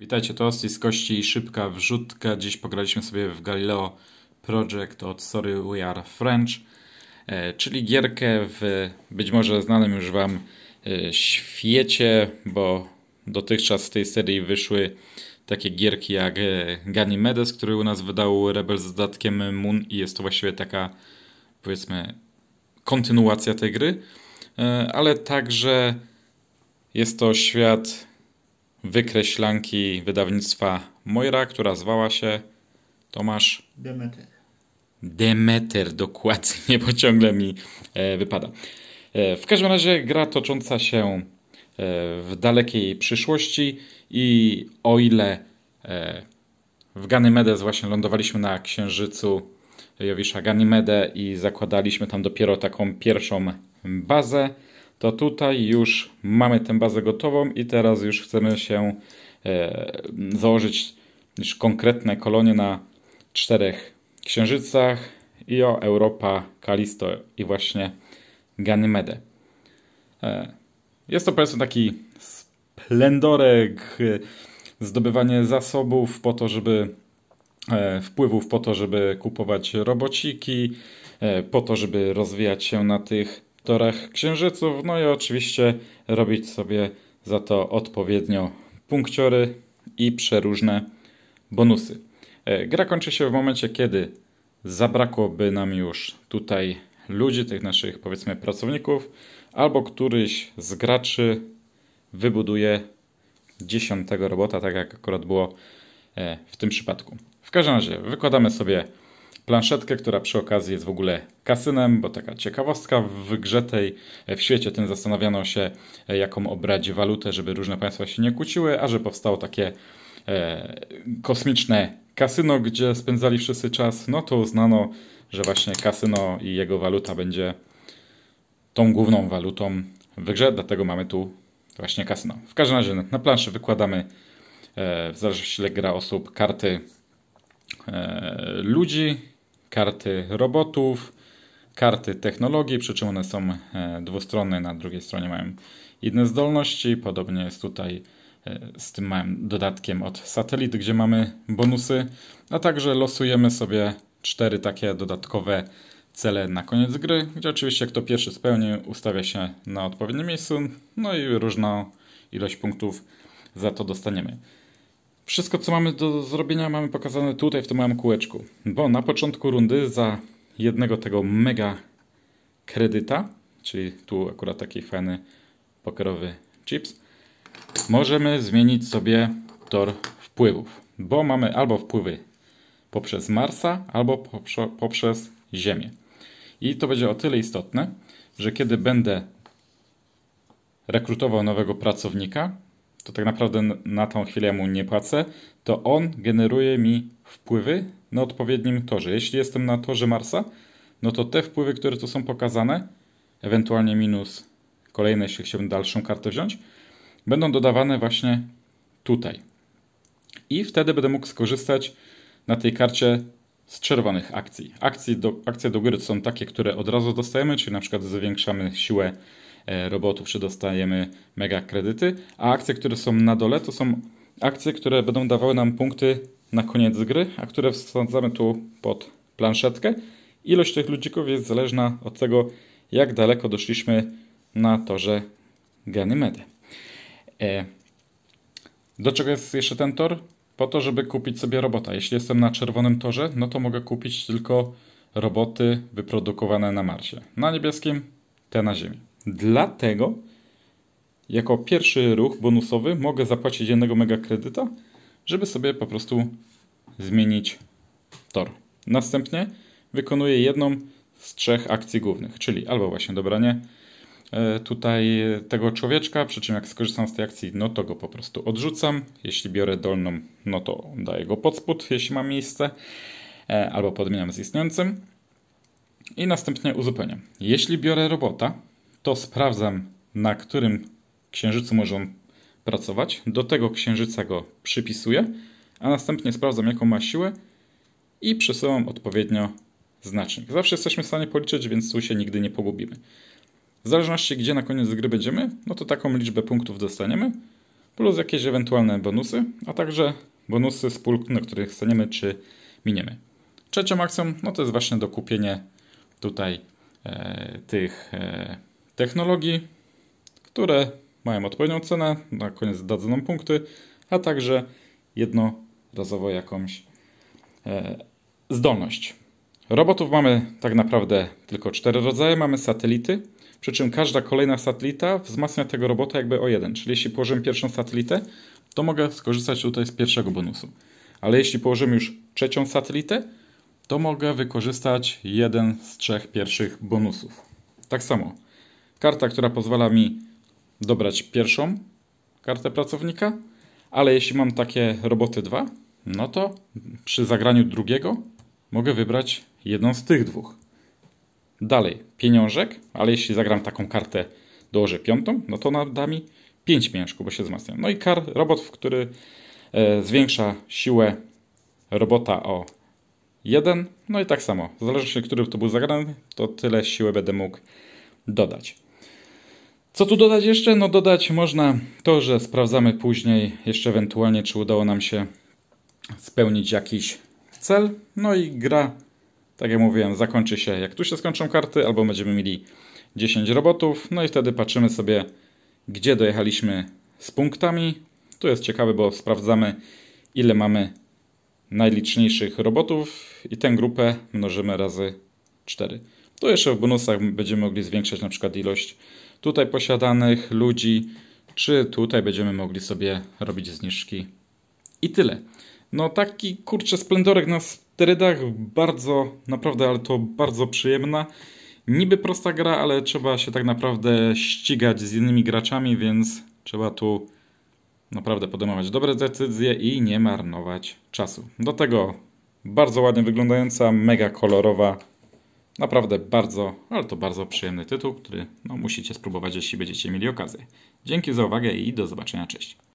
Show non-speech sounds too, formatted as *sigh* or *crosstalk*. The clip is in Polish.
Witajcie, to Osti z Kości i Szybka Wrzutka. Dziś pograliśmy sobie w Galileo Project od Sorry We Are French, e, czyli gierkę w być może znanym już Wam e, świecie, bo dotychczas z tej serii wyszły takie gierki jak e, Ganymedes, który u nas wydał Rebel z dodatkiem Moon i jest to właściwie taka, powiedzmy, kontynuacja tej gry, ale także jest to świat wykreślanki wydawnictwa Moira, która zwała się Tomasz Demeter. Demeter, dokładnie, *laughs* bo ciągle mi e, wypada. E, w każdym razie gra tocząca się e, w dalekiej przyszłości i o ile w Ganymedes właśnie lądowaliśmy na księżycu Jowisza Ganymede i zakładaliśmy tam dopiero taką pierwszą bazę, to tutaj już mamy tę bazę gotową i teraz już chcemy się e, założyć już konkretne kolonie na czterech księżycach Io, Europa, Kalisto i właśnie Ganymede. E, jest to powiedzmy taki splendorek, e, zdobywanie zasobów po to, żeby wpływów po to, żeby kupować robociki, po to, żeby rozwijać się na tych torach księżyców, no i oczywiście robić sobie za to odpowiednio punkciory i przeróżne bonusy. E, gra kończy się w momencie, kiedy zabrakłoby nam już tutaj ludzi, tych naszych powiedzmy pracowników, albo któryś z graczy wybuduje dziesiątego robota, tak jak akurat było e, w tym przypadku. W każdym razie wykładamy sobie Planszetkę, która przy okazji jest w ogóle kasynem, bo taka ciekawostka w grze tej, e, w świecie tym zastanawiano się, e, jaką obrać walutę, żeby różne państwa się nie kłóciły, a że powstało takie e, kosmiczne kasyno, gdzie spędzali wszyscy czas, no to uznano, że właśnie kasyno i jego waluta będzie tą główną walutą w grze, dlatego mamy tu właśnie kasyno. W każdym razie na planszy wykładamy, e, w zależności ile gra osób, karty e, ludzi karty robotów, karty technologii, przy czym one są e, dwustronne, na drugiej stronie mają inne zdolności. Podobnie jest tutaj e, z tym małym dodatkiem od satelit, gdzie mamy bonusy, a także losujemy sobie cztery takie dodatkowe cele na koniec gry, gdzie oczywiście kto pierwszy spełni ustawia się na odpowiednim miejscu, no i różną ilość punktów za to dostaniemy. Wszystko, co mamy do zrobienia, mamy pokazane tutaj w tym małym kółeczku. Bo na początku rundy za jednego tego mega kredyta, czyli tu akurat taki fajny pokerowy chips, możemy zmienić sobie tor wpływów. Bo mamy albo wpływy poprzez Marsa, albo poprze, poprzez Ziemię. I to będzie o tyle istotne, że kiedy będę rekrutował nowego pracownika, to tak naprawdę na tą chwilę mu nie płacę, to on generuje mi wpływy na odpowiednim torze. Jeśli jestem na torze Marsa, no to te wpływy, które tu są pokazane, ewentualnie minus kolejne, jeśli chciałbym dalszą kartę wziąć, będą dodawane właśnie tutaj. I wtedy będę mógł skorzystać na tej karcie z czerwonych akcji. Akcje do, akcje do góry to są takie, które od razu dostajemy, czyli na przykład zwiększamy siłę E, robotów, czy dostajemy mega kredyty, a akcje, które są na dole, to są akcje, które będą dawały nam punkty na koniec gry, a które wsadzamy tu pod planszetkę. Ilość tych ludzików jest zależna od tego, jak daleko doszliśmy na torze Ganymede. Do czego jest jeszcze ten tor? Po to, żeby kupić sobie robota. Jeśli jestem na czerwonym torze, no to mogę kupić tylko roboty wyprodukowane na Marsie. Na niebieskim, te na Ziemi. Dlatego jako pierwszy ruch bonusowy mogę zapłacić jednego mega kredyta, żeby sobie po prostu zmienić tor. Następnie wykonuję jedną z trzech akcji głównych, czyli albo właśnie dobranie e, tutaj tego człowieczka, przy czym jak skorzystam z tej akcji, no to go po prostu odrzucam. Jeśli biorę dolną, no to daję go pod spód, jeśli ma miejsce, e, albo podmieniam z istniejącym. I następnie uzupełniam. Jeśli biorę robota, to sprawdzam, na którym księżycu może on pracować. Do tego księżyca go przypisuję, a następnie sprawdzam, jaką ma siłę i przesyłam odpowiednio znacznik. Zawsze jesteśmy w stanie policzyć, więc tu się nigdy nie pogubimy. W zależności, gdzie na koniec gry będziemy, no to taką liczbę punktów dostaniemy, plus jakieś ewentualne bonusy, a także bonusy z pól, na których staniemy czy miniemy. Trzecią akcją, no to jest właśnie dokupienie tutaj e, tych e, technologii, które mają odpowiednią cenę, na koniec dadzą nam punkty, a także jednorazowo jakąś e, zdolność. Robotów mamy tak naprawdę tylko cztery rodzaje. Mamy satelity, przy czym każda kolejna satelita wzmacnia tego robota jakby o jeden. Czyli jeśli położymy pierwszą satelitę, to mogę skorzystać tutaj z pierwszego bonusu. Ale jeśli położymy już trzecią satelitę, to mogę wykorzystać jeden z trzech pierwszych bonusów. Tak samo Karta, która pozwala mi dobrać pierwszą kartę pracownika, ale jeśli mam takie roboty dwa, no to przy zagraniu drugiego mogę wybrać jedną z tych dwóch. Dalej, pieniążek, ale jeśli zagram taką kartę, dołożę piątą, no to ona da mi pięć pieniążków, bo się wzmacnia. No i kar, robot, w który e, zwiększa siłę robota o jeden, no i tak samo. Zależy się, który to był zagrany, to tyle siły będę mógł dodać. Co tu dodać jeszcze? No dodać można to, że sprawdzamy później jeszcze ewentualnie, czy udało nam się spełnić jakiś cel. No i gra, tak jak mówiłem, zakończy się jak tu się skończą karty, albo będziemy mieli 10 robotów. No i wtedy patrzymy sobie, gdzie dojechaliśmy z punktami. Tu jest ciekawe, bo sprawdzamy, ile mamy najliczniejszych robotów i tę grupę mnożymy razy 4. Tu jeszcze w bonusach będziemy mogli zwiększać na przykład ilość tutaj posiadanych ludzi, czy tutaj będziemy mogli sobie robić zniżki. I tyle. No taki kurczę splendorek na sterydach, bardzo, naprawdę, ale to bardzo przyjemna. Niby prosta gra, ale trzeba się tak naprawdę ścigać z innymi graczami, więc trzeba tu naprawdę podejmować dobre decyzje i nie marnować czasu. Do tego bardzo ładnie wyglądająca, mega kolorowa Naprawdę bardzo, ale to bardzo przyjemny tytuł, który no, musicie spróbować, jeśli będziecie mieli okazję. Dzięki za uwagę i do zobaczenia. Cześć.